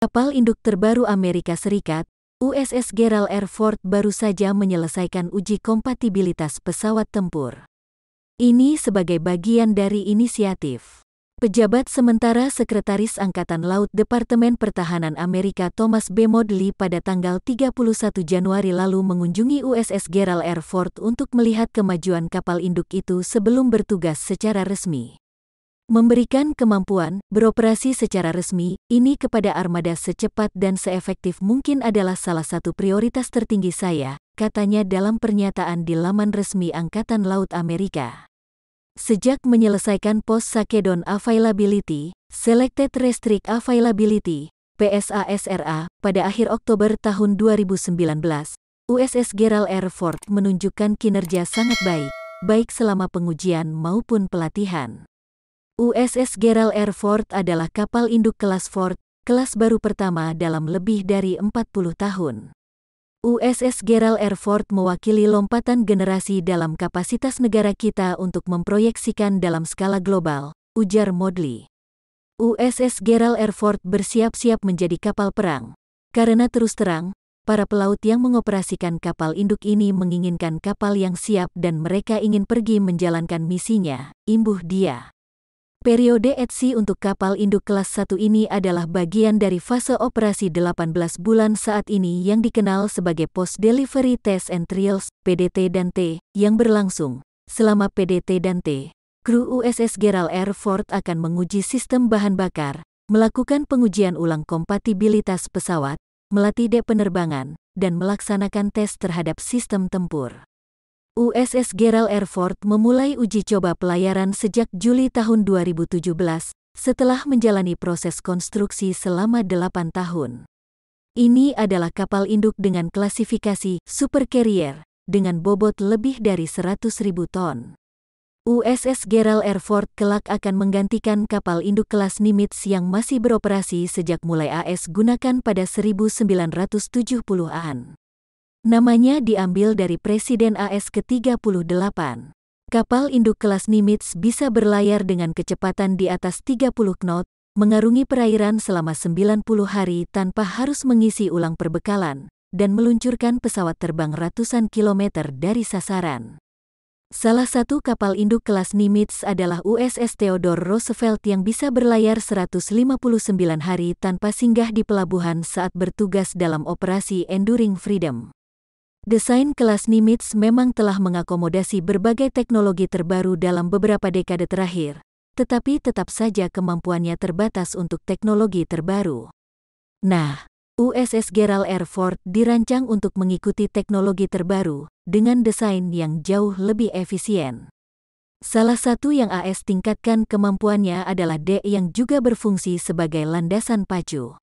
Kapal induk terbaru Amerika Serikat, USS Gerald R. Ford baru saja menyelesaikan uji kompatibilitas pesawat tempur. Ini sebagai bagian dari inisiatif. Pejabat sementara Sekretaris Angkatan Laut Departemen Pertahanan Amerika Thomas B. Modley pada tanggal 31 Januari lalu mengunjungi USS Gerald R. Ford untuk melihat kemajuan kapal induk itu sebelum bertugas secara resmi. Memberikan kemampuan beroperasi secara resmi ini kepada armada secepat dan seefektif mungkin adalah salah satu prioritas tertinggi saya, katanya dalam pernyataan di laman resmi Angkatan Laut Amerika. Sejak menyelesaikan pos Sakedon Availability, Selected Restrict Availability, PSASRA, pada akhir Oktober tahun 2019, USS Gerald R. Ford menunjukkan kinerja sangat baik, baik selama pengujian maupun pelatihan. USS Gerald R. Ford adalah kapal induk kelas Ford, kelas baru pertama dalam lebih dari 40 tahun. USS Gerald R. Ford mewakili lompatan generasi dalam kapasitas negara kita untuk memproyeksikan dalam skala global, ujar Modley. USS Gerald R. Ford bersiap-siap menjadi kapal perang. Karena terus terang, para pelaut yang mengoperasikan kapal induk ini menginginkan kapal yang siap dan mereka ingin pergi menjalankan misinya, imbuh dia. Periode etsi untuk kapal induk kelas 1 ini adalah bagian dari fase operasi 18 bulan saat ini yang dikenal sebagai Post Delivery Test and Trials PDT dan T yang berlangsung. Selama PDT dan T, kru USS Gerald R. Ford akan menguji sistem bahan bakar, melakukan pengujian ulang kompatibilitas pesawat, melatih dek penerbangan, dan melaksanakan tes terhadap sistem tempur. USS Gerald Ford memulai uji coba pelayaran sejak Juli tahun 2017 setelah menjalani proses konstruksi selama delapan tahun. Ini adalah kapal induk dengan klasifikasi supercarrier dengan bobot lebih dari 100.000 ton. USS Gerald Ford kelak akan menggantikan kapal induk kelas Nimitz yang masih beroperasi sejak mulai AS gunakan pada 1970-an. Namanya diambil dari Presiden AS ke-38. Kapal induk kelas Nimitz bisa berlayar dengan kecepatan di atas 30 knot, mengarungi perairan selama 90 hari tanpa harus mengisi ulang perbekalan, dan meluncurkan pesawat terbang ratusan kilometer dari sasaran. Salah satu kapal induk kelas Nimitz adalah USS Theodore Roosevelt yang bisa berlayar 159 hari tanpa singgah di pelabuhan saat bertugas dalam operasi Enduring Freedom. Desain kelas Nimitz memang telah mengakomodasi berbagai teknologi terbaru dalam beberapa dekade terakhir, tetapi tetap saja kemampuannya terbatas untuk teknologi terbaru. Nah, USS Gerald R. Ford dirancang untuk mengikuti teknologi terbaru dengan desain yang jauh lebih efisien. Salah satu yang AS tingkatkan kemampuannya adalah D yang juga berfungsi sebagai landasan pacu.